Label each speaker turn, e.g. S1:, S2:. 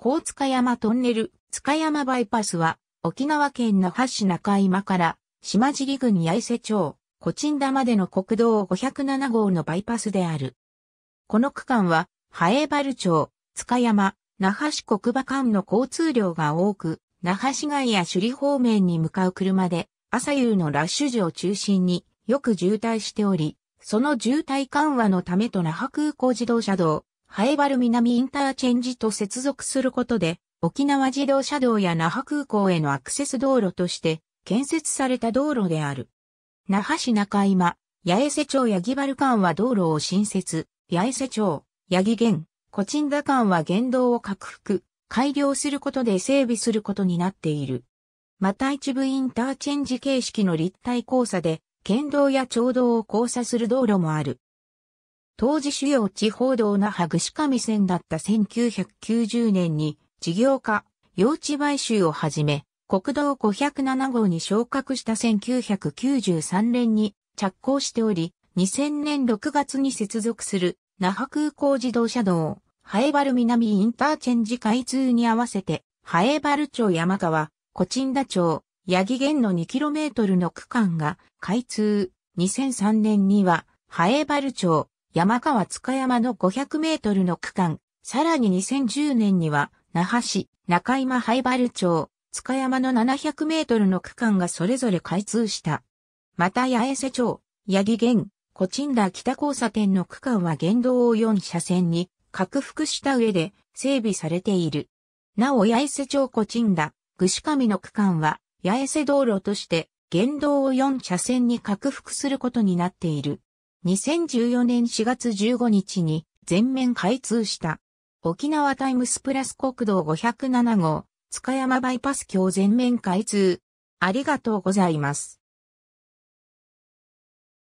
S1: 高塚山トンネル、塚山バイパスは、沖縄県那覇市中今から、島尻郡八重瀬町、コチンダまでの国道507号のバイパスである。この区間は、ハエバル町、塚山、那覇市国場間の交通量が多く、那覇市街や首里方面に向かう車で、朝夕のラッシュ時を中心によく渋滞しており、その渋滞緩和のためと那覇空港自動車道、ハエバル南インターチェンジと接続することで、沖縄自動車道や那覇空港へのアクセス道路として建設された道路である。那覇市中今、八重瀬町八木原間は道路を新設、八重瀬町、八木玄、コチンダ間は原動を拡幅、改良することで整備することになっている。また一部インターチェンジ形式の立体交差で、県道や町道を交差する道路もある。当時主要地方道那覇串上線だった1990年に事業化、用地買収をはじめ、国道507号に昇格した1993年に着工しており、2000年6月に接続する那覇空港自動車道、ハエバル南インターチェンジ開通に合わせて、ハエバル町山川、コチンダ町、八木源の 2km の区間が開通。2003年には、ハエバル町、山川塚山の500メートルの区間、さらに2010年には、那覇市、中今灰原町、塚山の700メートルの区間がそれぞれ開通した。また八重瀬町、八木玄、コチンダ北交差点の区間は原道を4車線に拡幅した上で整備されている。なお八重瀬町コチンダ、串神の区間は八重瀬道路として原道を4車線に拡幅することになっている。2014年4月15日に全面開通した。沖縄タイムスプラス国道507号、塚山バイパス橋全面開通。ありがとうございます。